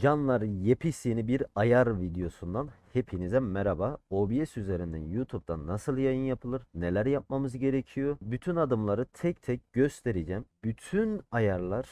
Canlar yepyeni bir ayar videosundan hepinize merhaba. OBS üzerinden YouTube'da nasıl yayın yapılır, neler yapmamız gerekiyor? Bütün adımları tek tek göstereceğim. Bütün ayarlar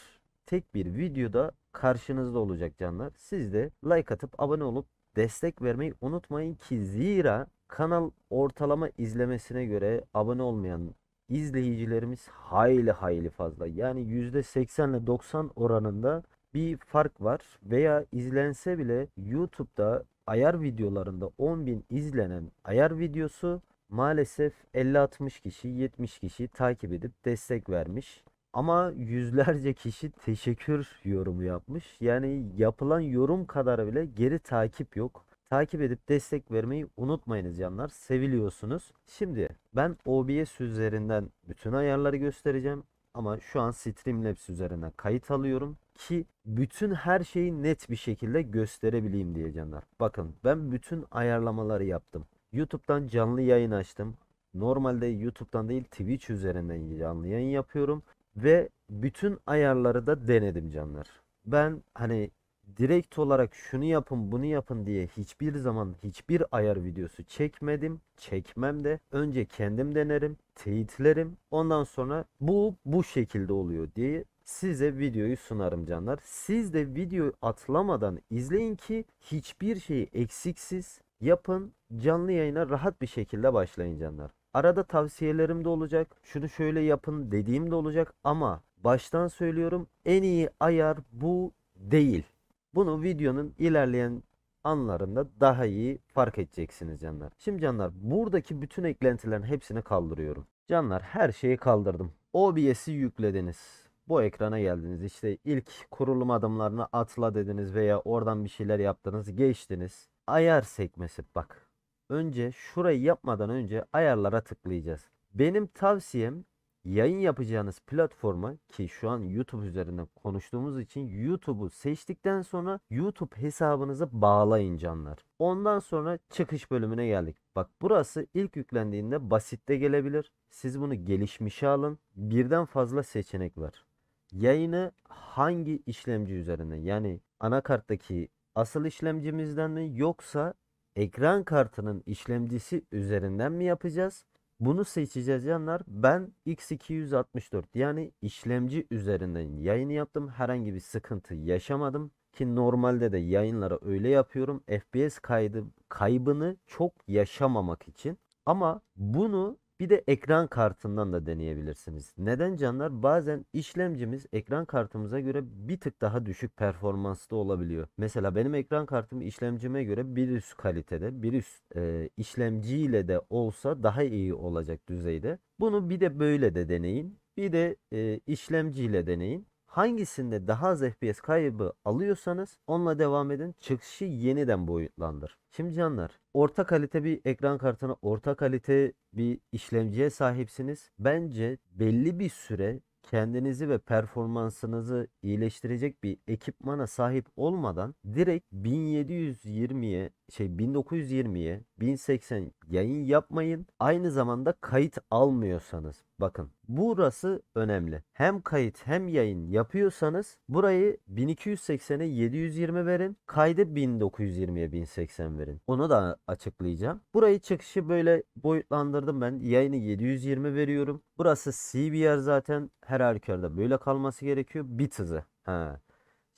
tek bir videoda karşınızda olacak canlar. Siz de like atıp abone olup destek vermeyi unutmayın ki zira kanal ortalama izlemesine göre abone olmayan izleyicilerimiz hayli hayli fazla. Yani %80 ile 90 oranında bir fark var veya izlense bile YouTube'da ayar videolarında 10.000 izlenen ayar videosu maalesef 50-60 kişi 70 kişi takip edip destek vermiş. Ama yüzlerce kişi teşekkür yorumu yapmış. Yani yapılan yorum kadar bile geri takip yok. Takip edip destek vermeyi unutmayınız canlar. Seviliyorsunuz. Şimdi ben OBS üzerinden bütün ayarları göstereceğim. Ama şu an Streamlabs üzerinden kayıt alıyorum ki bütün her şeyi net bir şekilde gösterebileyim diye canlar. Bakın ben bütün ayarlamaları yaptım. YouTube'dan canlı yayın açtım. Normalde YouTube'dan değil Twitch üzerinden canlı yayın yapıyorum ve bütün ayarları da denedim canlar. Ben hani direkt olarak şunu yapın bunu yapın diye hiçbir zaman hiçbir ayar videosu çekmedim. Çekmem de önce kendim denerim, teyitlerim. Ondan sonra bu bu şekilde oluyor diye size videoyu sunarım canlar. Siz de videoyu atlamadan izleyin ki hiçbir şeyi eksiksiz yapın. Canlı yayına rahat bir şekilde başlayın canlar. Arada tavsiyelerim de olacak. Şunu şöyle yapın dediğim de olacak ama baştan söylüyorum en iyi ayar bu değil. Bunu videonun ilerleyen anlarında daha iyi fark edeceksiniz canlar. Şimdi canlar buradaki bütün eklentilerin hepsini kaldırıyorum. Canlar her şeyi kaldırdım. OBS'i yüklediniz bu ekrana geldiniz. İşte ilk kurulum adımlarını atla dediniz veya oradan bir şeyler yaptınız, geçtiniz. Ayar sekmesi bak. Önce şurayı yapmadan önce ayarlara tıklayacağız. Benim tavsiyem yayın yapacağınız platformu ki şu an YouTube üzerinde konuştuğumuz için YouTube'u seçtikten sonra YouTube hesabınızı bağlayın canlar. Ondan sonra çıkış bölümüne geldik. Bak burası ilk yüklendiğinde basit de gelebilir. Siz bunu gelişmişe alın. Birden fazla seçenek var. Yayını hangi işlemci üzerinden yani anakarttaki asıl işlemcimizden mi yoksa ekran kartının işlemcisi üzerinden mi yapacağız? Bunu seçeceğiz yanlar. Ben X264 yani işlemci üzerinden yayını yaptım. Herhangi bir sıkıntı yaşamadım ki normalde de yayınlara öyle yapıyorum. FPS kaydı kaybını çok yaşamamak için. Ama bunu bir de ekran kartından da deneyebilirsiniz. Neden canlar? Bazen işlemcimiz ekran kartımıza göre bir tık daha düşük performanslı olabiliyor. Mesela benim ekran kartım işlemcime göre bir üst kalitede, bir üst e, işlemciyle de olsa daha iyi olacak düzeyde. Bunu bir de böyle de deneyin. Bir de e, işlemciyle deneyin. Hangisinde daha az FPS kaybı alıyorsanız onunla devam edin. Çıkışı yeniden boyutlandır. Şimdi canlar orta kalite bir ekran kartına orta kalite bir işlemciye sahipsiniz. Bence belli bir süre kendinizi ve performansınızı iyileştirecek bir ekipmana sahip olmadan direkt 1720'ye şey 1920'ye 1080 yayın yapmayın. Aynı zamanda kayıt almıyorsanız Bakın burası önemli. Hem kayıt hem yayın yapıyorsanız burayı 1280'e 720 verin. Kaydı 1920'ye 1080 verin. Onu da açıklayacağım. Burayı çıkışı böyle boyutlandırdım ben. Yayını 720 veriyorum. Burası CBR zaten her halükarda böyle kalması gerekiyor. Bit hızı. Ha.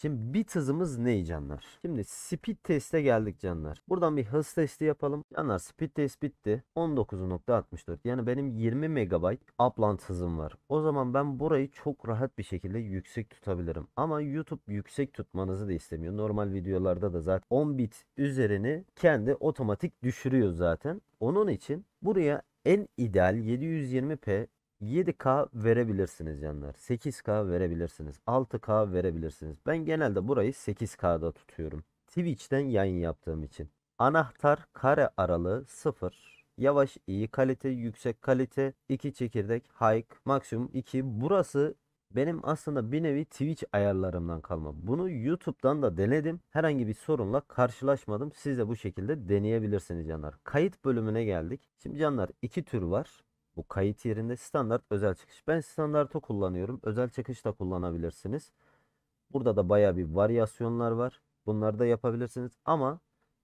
Şimdi bit hızımız ne canlar? Şimdi speed test'e geldik canlar. Buradan bir hız testi yapalım. Canlar speed test bitti. 19.64 yani benim 20 MB upland hızım var. O zaman ben burayı çok rahat bir şekilde yüksek tutabilirim. Ama YouTube yüksek tutmanızı da istemiyor. Normal videolarda da zaten 10 bit üzerini kendi otomatik düşürüyor zaten. Onun için buraya en ideal 720p 7K verebilirsiniz yanlar, 8K verebilirsiniz. 6K verebilirsiniz. Ben genelde burayı 8K'da tutuyorum. Twitch'ten yayın yaptığım için. Anahtar kare aralığı 0. Yavaş iyi kalite, yüksek kalite, 2 çekirdek, high maksimum 2. Burası benim aslında bir nevi Twitch ayarlarımdan kalma. Bunu YouTube'dan da denedim. Herhangi bir sorunla karşılaşmadım. Siz de bu şekilde deneyebilirsiniz canlar. Kayıt bölümüne geldik. Şimdi canlar iki tür var. Bu kayıt yerinde standart özel çıkış. Ben standartı kullanıyorum. Özel çıkış da kullanabilirsiniz. Burada da baya bir varyasyonlar var. Bunları da yapabilirsiniz. Ama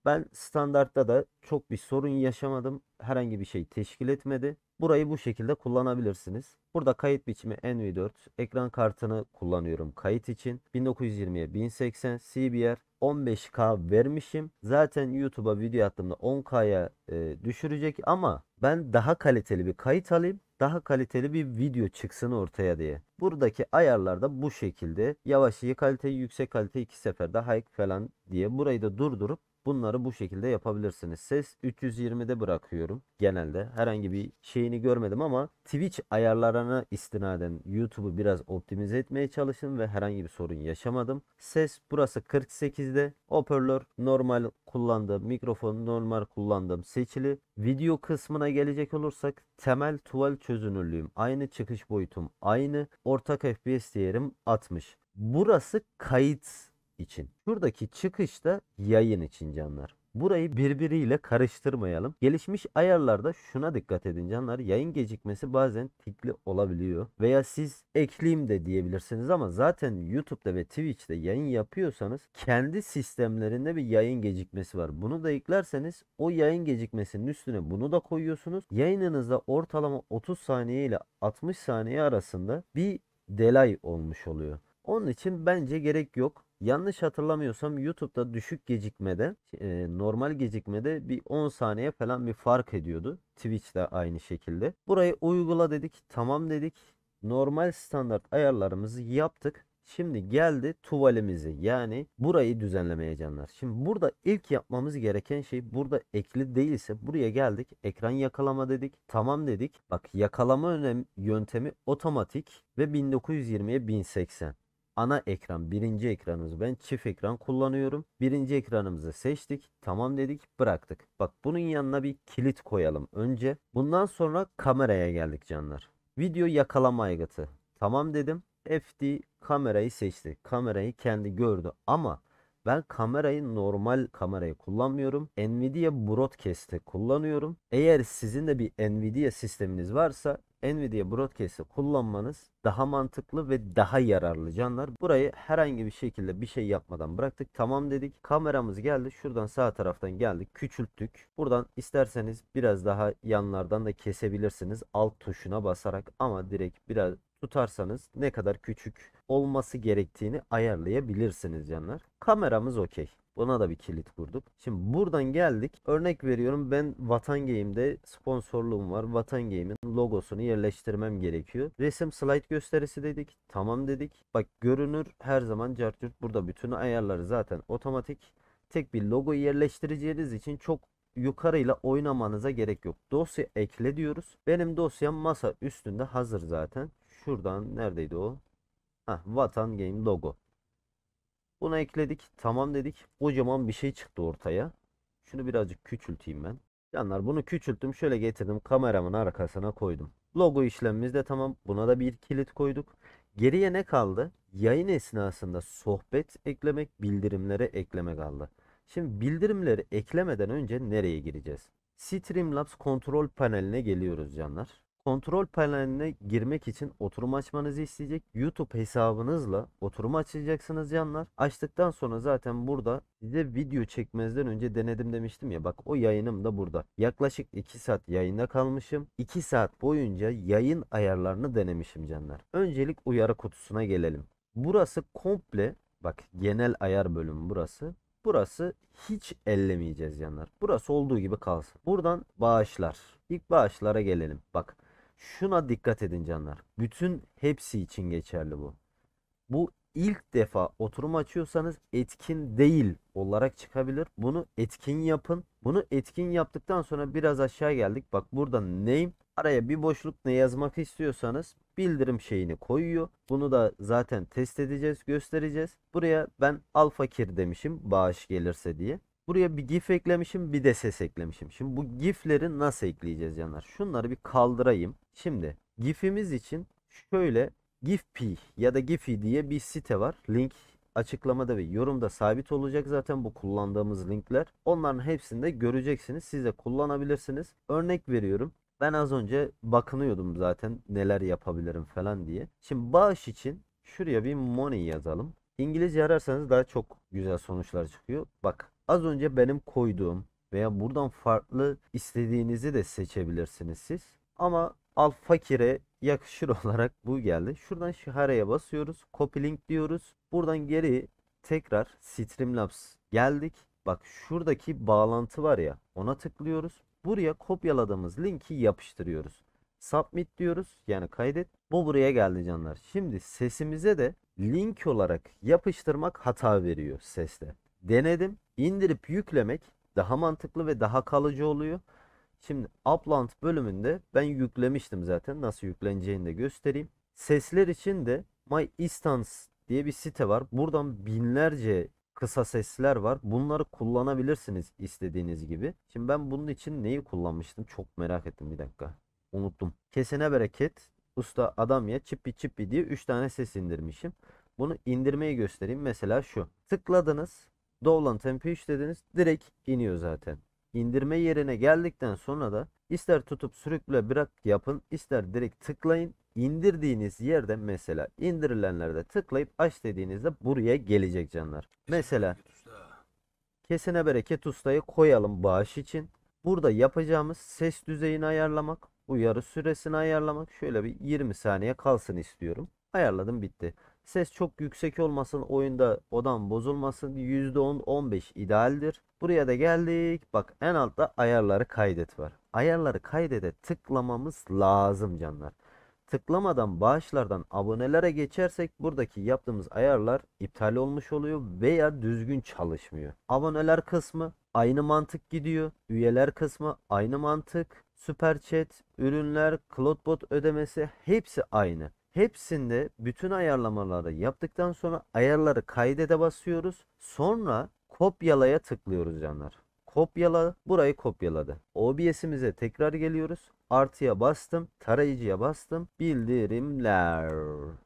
ben standartta da çok bir sorun yaşamadım. Herhangi bir şey teşkil etmedi. Burayı bu şekilde kullanabilirsiniz. Burada kayıt biçimi NV4. Ekran kartını kullanıyorum kayıt için. 1920 x 1080 CBR 15K vermişim. Zaten YouTube'a video attığımda 10K'ya e, düşürecek ama ben daha kaliteli bir kayıt alayım. Daha kaliteli bir video çıksın ortaya diye. Buradaki ayarlar da bu şekilde. Yavaş iyi kalite, yüksek kalite iki seferde high falan diye burayı da durdurup Bunları bu şekilde yapabilirsiniz. Ses 320'de bırakıyorum genelde. Herhangi bir şeyini görmedim ama Twitch ayarlarına istinaden YouTube'u biraz optimize etmeye çalıştım ve herhangi bir sorun yaşamadım. Ses burası 48'de. Hoparlör normal kullandığım, Mikrofonu normal kullandığım seçili. Video kısmına gelecek olursak temel tuval çözünürlüğüm aynı, çıkış boyutum aynı, ortak FPS değerim 60. Burası kayıt için. Şuradaki da yayın için canlar. Burayı birbiriyle karıştırmayalım. Gelişmiş ayarlarda şuna dikkat edin canlar. Yayın gecikmesi bazen tikli olabiliyor. Veya siz ekleyeyim de diyebilirsiniz ama zaten YouTube'da ve Twitch'te yayın yapıyorsanız kendi sistemlerinde bir yayın gecikmesi var. Bunu da eklerseniz o yayın gecikmesinin üstüne bunu da koyuyorsunuz. Yayınınızda ortalama 30 saniye ile 60 saniye arasında bir delay olmuş oluyor. Onun için bence gerek yok. Yanlış hatırlamıyorsam YouTube'da düşük gecikmede, şey, e, normal gecikmede bir 10 saniye falan bir fark ediyordu. Twitch'te aynı şekilde. Burayı uygula dedik, tamam dedik. Normal standart ayarlarımızı yaptık. Şimdi geldi tuvalimizi yani burayı düzenlemeye canlar. Şimdi burada ilk yapmamız gereken şey burada ekli değilse buraya geldik ekran yakalama dedik tamam dedik. Bak yakalama yöntemi otomatik ve 1920'ye 1080 ana ekran birinci ekranımız ben çift ekran kullanıyorum. Birinci ekranımızı seçtik. Tamam dedik bıraktık. Bak bunun yanına bir kilit koyalım önce. Bundan sonra kameraya geldik canlar. Video yakalama aygıtı. Tamam dedim. FD kamerayı seçti. Kamerayı kendi gördü ama ben kamerayı normal kamerayı kullanmıyorum. Nvidia Broadcast'ı kullanıyorum. Eğer sizin de bir Nvidia sisteminiz varsa Nvidia Broadcast'i kullanmanız daha mantıklı ve daha yararlı canlar. Burayı herhangi bir şekilde bir şey yapmadan bıraktık. Tamam dedik. Kameramız geldi. Şuradan sağ taraftan geldi Küçülttük. Buradan isterseniz biraz daha yanlardan da kesebilirsiniz. Alt tuşuna basarak ama direkt biraz tutarsanız ne kadar küçük olması gerektiğini ayarlayabilirsiniz canlar. Kameramız okey. Buna da bir kilit kurduk. Şimdi buradan geldik. Örnek veriyorum ben Vatan Game'de sponsorluğum var. Vatan Game'in logosunu yerleştirmem gerekiyor. Resim slide gösterisi dedik. Tamam dedik. Bak görünür her zaman cartürt burada bütün ayarları zaten otomatik. Tek bir logo yerleştireceğiniz için çok yukarıyla oynamanıza gerek yok. Dosya ekle diyoruz. Benim dosyam masa üstünde hazır zaten şuradan neredeydi o? Heh, Vatan Game logo. Buna ekledik. Tamam dedik. Kocaman bir şey çıktı ortaya. Şunu birazcık küçülteyim ben. Canlar bunu küçülttüm. Şöyle getirdim. Kameramın arkasına koydum. Logo işlemimiz de tamam. Buna da bir kilit koyduk. Geriye ne kaldı? Yayın esnasında sohbet eklemek, bildirimlere ekleme kaldı. Şimdi bildirimleri eklemeden önce nereye gireceğiz? Streamlabs kontrol paneline geliyoruz canlar. Kontrol paneline girmek için oturum açmanızı isteyecek. YouTube hesabınızla oturum açacaksınız canlar. Açtıktan sonra zaten burada size video çekmezden önce denedim demiştim ya. Bak o yayınım da burada. Yaklaşık 2 saat yayında kalmışım. 2 saat boyunca yayın ayarlarını denemişim canlar. Öncelik uyarı kutusuna gelelim. Burası komple bak genel ayar bölümü burası. Burası hiç ellemeyeceğiz yanlar. Burası olduğu gibi kalsın. Buradan bağışlar. İlk bağışlara gelelim. Bak Şuna dikkat edin canlar. Bütün hepsi için geçerli bu. Bu ilk defa oturum açıyorsanız etkin değil olarak çıkabilir. Bunu etkin yapın. Bunu etkin yaptıktan sonra biraz aşağı geldik. Bak burada name araya bir boşluk ne yazmak istiyorsanız bildirim şeyini koyuyor. Bunu da zaten test edeceğiz, göstereceğiz. Buraya ben al fakir demişim bağış gelirse diye. Buraya bir gif eklemişim bir de ses eklemişim. Şimdi bu gifleri nasıl ekleyeceğiz canlar? Şunları bir kaldırayım. Şimdi gifimiz için şöyle gifpi ya da gifi diye bir site var. Link açıklamada ve yorumda sabit olacak zaten bu kullandığımız linkler. Onların hepsini de göreceksiniz. Siz de kullanabilirsiniz. Örnek veriyorum. Ben az önce bakınıyordum zaten neler yapabilirim falan diye. Şimdi bağış için şuraya bir money yazalım. İngilizce ararsanız daha çok güzel sonuçlar çıkıyor. Bak Az önce benim koyduğum veya buradan farklı istediğinizi de seçebilirsiniz siz. Ama al fakire yakışır olarak bu geldi. Şuradan şihareye basıyoruz. Copy link diyoruz. Buradan geri tekrar Streamlabs geldik. Bak şuradaki bağlantı var ya ona tıklıyoruz. Buraya kopyaladığımız linki yapıştırıyoruz. Submit diyoruz yani kaydet. Bu buraya geldi canlar. Şimdi sesimize de link olarak yapıştırmak hata veriyor seste. Denedim indirip yüklemek daha mantıklı ve daha kalıcı oluyor. Şimdi Upland bölümünde ben yüklemiştim zaten nasıl yükleneceğini de göstereyim. Sesler için de My Instance diye bir site var. Buradan binlerce kısa sesler var. Bunları kullanabilirsiniz istediğiniz gibi. Şimdi ben bunun için neyi kullanmıştım? Çok merak ettim bir dakika. Unuttum. Kesene bereket. Usta adam ya çippi çippi diye 3 tane ses indirmişim. Bunu indirmeyi göstereyim. Mesela şu. Tıkladınız. Dovlant MP3 direkt iniyor zaten. İndirme yerine geldikten sonra da ister tutup sürükle bırak yapın ister direkt tıklayın. İndirdiğiniz yerde mesela indirilenlerde tıklayıp aç dediğinizde buraya gelecek canlar. Mesela kesene bereket ustayı koyalım bağış için. Burada yapacağımız ses düzeyini ayarlamak, uyarı süresini ayarlamak şöyle bir 20 saniye kalsın istiyorum. Ayarladım bitti. Ses çok yüksek olmasın oyunda odam bozulmasın. %10-15 idealdir. Buraya da geldik. Bak en altta ayarları kaydet var. Ayarları kaydede tıklamamız lazım canlar. Tıklamadan bağışlardan abonelere geçersek buradaki yaptığımız ayarlar iptal olmuş oluyor veya düzgün çalışmıyor. Aboneler kısmı aynı mantık gidiyor. Üyeler kısmı aynı mantık. Süper chat, ürünler, cloudbot ödemesi hepsi aynı. Hepsinde bütün ayarlamaları yaptıktan sonra ayarları kaydede basıyoruz. Sonra kopyalaya tıklıyoruz canlar. Kopyala burayı kopyaladı. OBS'imize tekrar geliyoruz. Artıya bastım. Tarayıcıya bastım. Bildirimler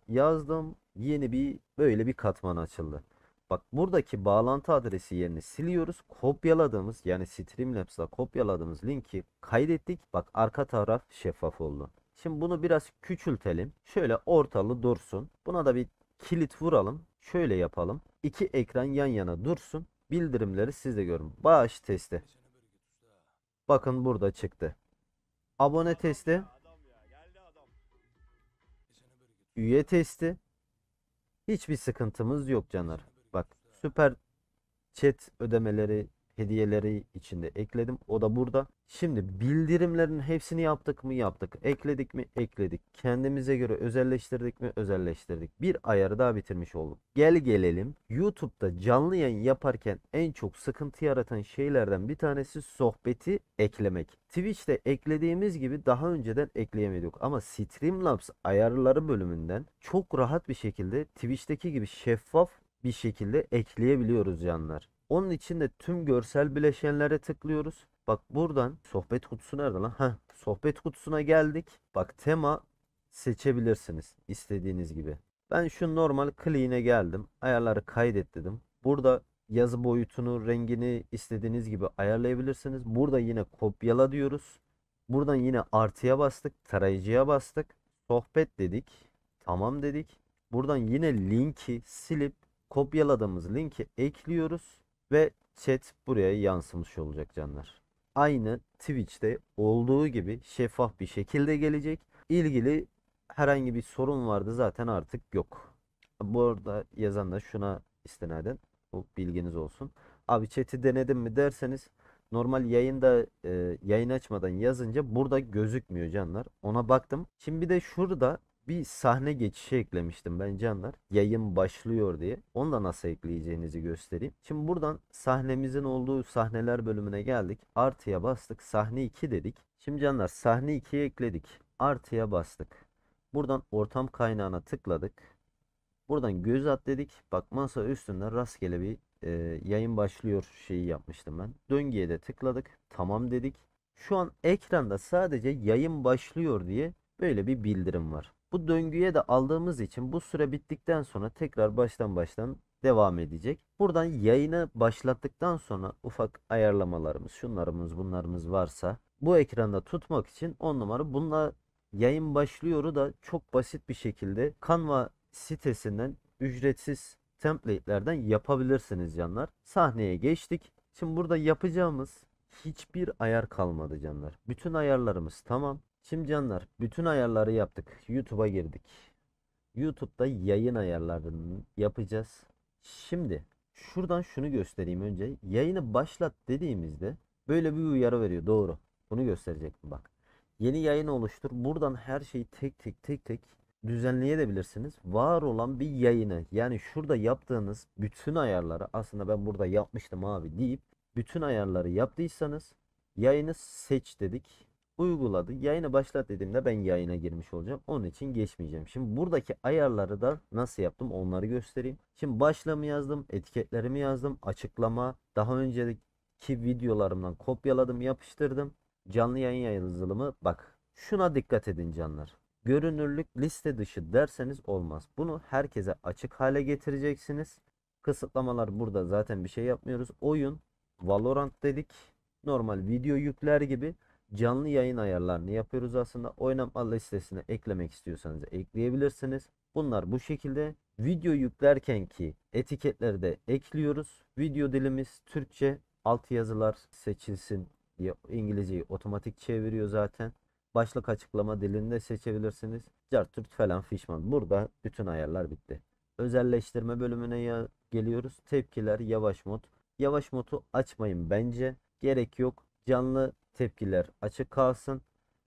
yazdım. Yeni bir böyle bir katman açıldı. Bak buradaki bağlantı adresi yerini siliyoruz. Kopyaladığımız yani Streamlabs'la kopyaladığımız linki kaydettik. Bak arka taraf şeffaf oldu. Şimdi bunu biraz küçültelim. Şöyle ortalı dursun. Buna da bir kilit vuralım. Şöyle yapalım. İki ekran yan yana dursun. Bildirimleri siz de görün. Bağış testi. Bakın burada çıktı. Abone testi. Üye testi. Hiçbir sıkıntımız yok canlar. Bak süper chat ödemeleri hediyeleri içinde ekledim. O da burada. Şimdi bildirimlerin hepsini yaptık mı yaptık. Ekledik mi ekledik. Kendimize göre özelleştirdik mi özelleştirdik. Bir ayarı daha bitirmiş oldum. Gel gelelim YouTube'da canlı yayın yaparken en çok sıkıntı yaratan şeylerden bir tanesi sohbeti eklemek. Twitch'te eklediğimiz gibi daha önceden ekleyemedik. ama Streamlabs ayarları bölümünden çok rahat bir şekilde Twitch'teki gibi şeffaf bir şekilde ekleyebiliyoruz canlar. Onun için de tüm görsel bileşenlere tıklıyoruz. Bak buradan sohbet kutusu nerede lan? Heh, sohbet kutusuna geldik. Bak tema seçebilirsiniz istediğiniz gibi. Ben şu normal clean'e geldim. Ayarları kaydet dedim. Burada yazı boyutunu, rengini istediğiniz gibi ayarlayabilirsiniz. Burada yine kopyala diyoruz. Buradan yine artıya bastık, tarayıcıya bastık. Sohbet dedik. Tamam dedik. Buradan yine linki silip kopyaladığımız linki ekliyoruz. Ve chat buraya yansımış olacak canlar. Aynı Twitch'te olduğu gibi şeffaf bir şekilde gelecek. İlgili herhangi bir sorun vardı zaten artık yok. Bu arada yazan da şuna istinaden bu bilginiz olsun. Abi chat'i denedim mi derseniz normal yayında e, yayın açmadan yazınca burada gözükmüyor canlar. Ona baktım. Şimdi bir de şurada bir sahne geçişi eklemiştim ben canlar. Yayın başlıyor diye. Onu da nasıl ekleyeceğinizi göstereyim. Şimdi buradan sahnemizin olduğu sahneler bölümüne geldik. Artıya bastık. Sahne 2 dedik. Şimdi canlar sahne 2'ye ekledik. Artıya bastık. Buradan ortam kaynağına tıkladık. Buradan göz at dedik. Bak masa üstünde rastgele bir e, yayın başlıyor şeyi yapmıştım ben. Döngüye de tıkladık. Tamam dedik. Şu an ekranda sadece yayın başlıyor diye böyle bir bildirim var. Bu döngüye de aldığımız için bu süre bittikten sonra tekrar baştan baştan devam edecek. Buradan yayını başlattıktan sonra ufak ayarlamalarımız, şunlarımız, bunlarımız varsa bu ekranda tutmak için 10 numara bununla yayın başlıyoru da çok basit bir şekilde Canva sitesinden ücretsiz template'lerden yapabilirsiniz canlar. Sahneye geçtik. Şimdi burada yapacağımız hiçbir ayar kalmadı canlar. Bütün ayarlarımız tamam. Şimdi canlar bütün ayarları yaptık. YouTube'a girdik. YouTube'da yayın ayarlarını yapacağız. Şimdi şuradan şunu göstereyim önce. Yayını başlat dediğimizde böyle bir uyarı veriyor. Doğru. Bunu gösterecektim bak. Yeni yayın oluştur. Buradan her şeyi tek tek tek tek düzenleyebilirsiniz. Var olan bir yayını yani şurada yaptığınız bütün ayarları aslında ben burada yapmıştım abi deyip bütün ayarları yaptıysanız yayını seç dedik uyguladı. Yayını başlat dediğimde ben yayına girmiş olacağım. Onun için geçmeyeceğim. Şimdi buradaki ayarları da nasıl yaptım onları göstereyim. Şimdi başlığımı yazdım, etiketlerimi yazdım, açıklama, daha önceki videolarımdan kopyaladım, yapıştırdım. Canlı yayın yazılımı bak şuna dikkat edin canlar. Görünürlük liste dışı derseniz olmaz. Bunu herkese açık hale getireceksiniz. Kısıtlamalar burada zaten bir şey yapmıyoruz. Oyun Valorant dedik. Normal video yükler gibi canlı yayın ayarlarını yapıyoruz aslında. Oynama listesine eklemek istiyorsanız ekleyebilirsiniz. Bunlar bu şekilde. Video yüklerken ki etiketleri de ekliyoruz. Video dilimiz Türkçe alt yazılar seçilsin diye İngilizceyi otomatik çeviriyor zaten. Başlık açıklama dilinde seçebilirsiniz. Cartürt falan fişman. Burada bütün ayarlar bitti. Özelleştirme bölümüne geliyoruz. Tepkiler yavaş mod. Yavaş modu açmayın bence. Gerek yok. Canlı tepkiler açık kalsın.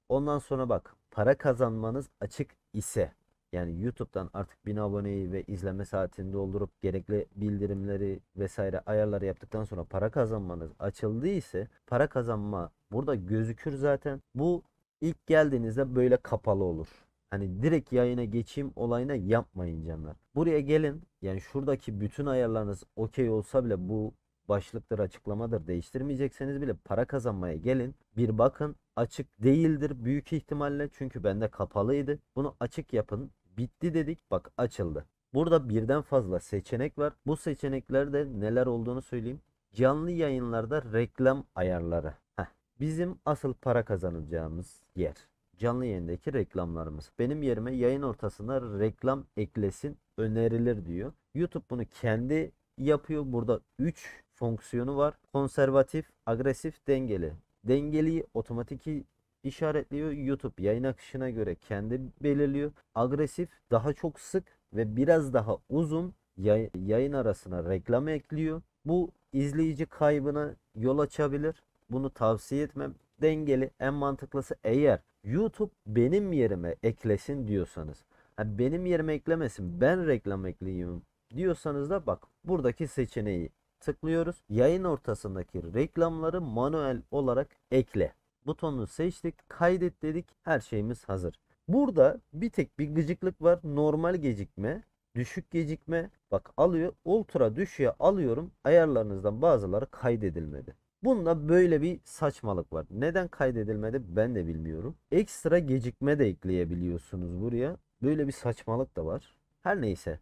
Ondan sonra bak para kazanmanız açık ise yani YouTube'dan artık 1000 aboneyi ve izleme saatini doldurup gerekli bildirimleri vesaire ayarları yaptıktan sonra para kazanmanız açıldı ise para kazanma burada gözükür zaten. Bu ilk geldiğinizde böyle kapalı olur. Hani direkt yayına geçeyim olayına yapmayın canlar. Buraya gelin yani şuradaki bütün ayarlarınız okey olsa bile bu başlıktır, açıklamadır değiştirmeyecekseniz bile para kazanmaya gelin. Bir bakın açık değildir büyük ihtimalle çünkü bende kapalıydı. Bunu açık yapın. Bitti dedik bak açıldı. Burada birden fazla seçenek var. Bu seçeneklerde neler olduğunu söyleyeyim. Canlı yayınlarda reklam ayarları. Heh. Bizim asıl para kazanacağımız yer. Canlı yayındaki reklamlarımız. Benim yerime yayın ortasına reklam eklesin önerilir diyor. YouTube bunu kendi yapıyor. Burada 3 fonksiyonu var. Konservatif, agresif, dengeli. Dengeliyi otomatik işaretliyor. YouTube yayın akışına göre kendi belirliyor. Agresif daha çok sık ve biraz daha uzun yay, yayın arasına reklam ekliyor. Bu izleyici kaybına yol açabilir. Bunu tavsiye etmem. Dengeli en mantıklısı eğer YouTube benim yerime eklesin diyorsanız. benim yerime eklemesin ben reklam ekleyeyim diyorsanız da bak buradaki seçeneği tıklıyoruz. Yayın ortasındaki reklamları manuel olarak ekle. Butonunu seçtik, kaydet dedik. Her şeyimiz hazır. Burada bir tek bir gıcıklık var. Normal gecikme, düşük gecikme. Bak alıyor. Ultra düşüğe alıyorum. Ayarlarınızdan bazıları kaydedilmedi. Bunda böyle bir saçmalık var. Neden kaydedilmedi ben de bilmiyorum. Ekstra gecikme de ekleyebiliyorsunuz buraya. Böyle bir saçmalık da var. Her neyse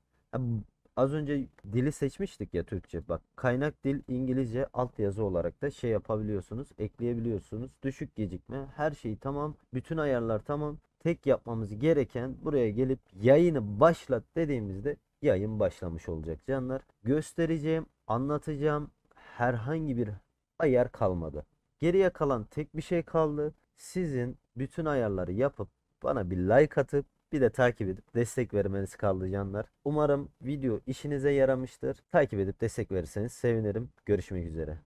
az önce dili seçmiştik ya Türkçe. Bak kaynak dil İngilizce altyazı olarak da şey yapabiliyorsunuz, ekleyebiliyorsunuz. Düşük gecikme, her şey tamam, bütün ayarlar tamam. Tek yapmamız gereken buraya gelip yayını başlat dediğimizde yayın başlamış olacak canlar. Göstereceğim, anlatacağım herhangi bir ayar kalmadı. Geriye kalan tek bir şey kaldı. Sizin bütün ayarları yapıp bana bir like atıp bir de takip edip destek vermenizi kaldı Umarım video işinize yaramıştır. Takip edip destek verirseniz sevinirim. Görüşmek üzere.